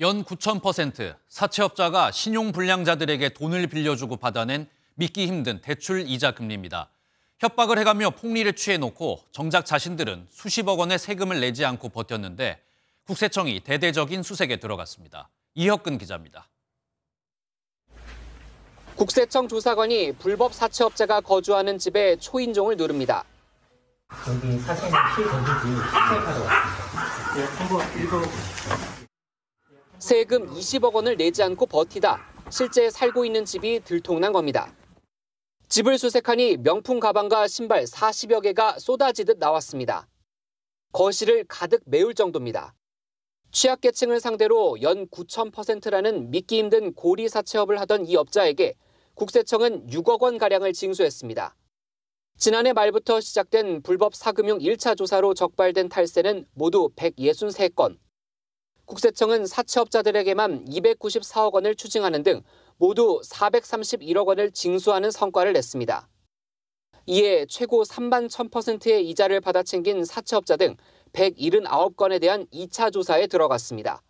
연 9,000% 사채업자가 신용불량자들에게 돈을 빌려주고 받아낸 믿기 힘든 대출 이자 금리입니다. 협박을 해가며 폭리를 취해놓고 정작 자신들은 수십억 원의 세금을 내지 않고 버텼는데 국세청이 대대적인 수색에 들어갔습니다. 이혁근 기자입니다. 국세청 조사관이 불법 사채업자가 거주하는 집에 초인종을 누릅니다. 여기 사채는 피고지지 수색하러 왔습니다. 한번 읽어보시죠. 세금 20억 원을 내지 않고 버티다 실제 살고 있는 집이 들통난 겁니다. 집을 수색하니 명품 가방과 신발 40여 개가 쏟아지듯 나왔습니다. 거실을 가득 메울 정도입니다. 취약계층을 상대로 연 9,000%라는 믿기 힘든 고리 사채업을 하던 이 업자에게 국세청은 6억 원가량을 징수했습니다. 지난해 말부터 시작된 불법 사금융 1차 조사로 적발된 탈세는 모두 163건, 국세청은 사채업자들에게만 294억 원을 추징하는 등 모두 431억 원을 징수하는 성과를 냈습니다. 이에 최고 3만 1000%의 이자를 받아 챙긴 사채업자 등 179건에 대한 2차 조사에 들어갔습니다.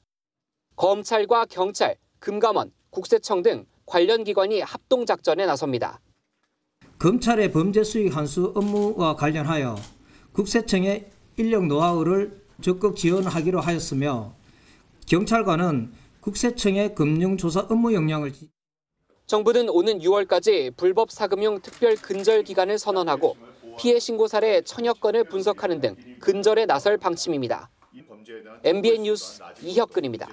검찰과 경찰, 금감원, 국세청 등 관련 기관이 합동 작전에 나섭니다. 검찰의 범죄 수익 환수 업무와 관련하여 국세청의 인력 노하우를 적극 지원하기로 하였으며 경찰관은 국세청의 금융조사 업무 역량을 정부는 오는 6월까지 불법 사금융 특별 근절 기간을 선언하고 피해 신고 사례 천여 건을 분석하는 등 근절에 나설 방침입니다. MBN 뉴스 이혁근입니다.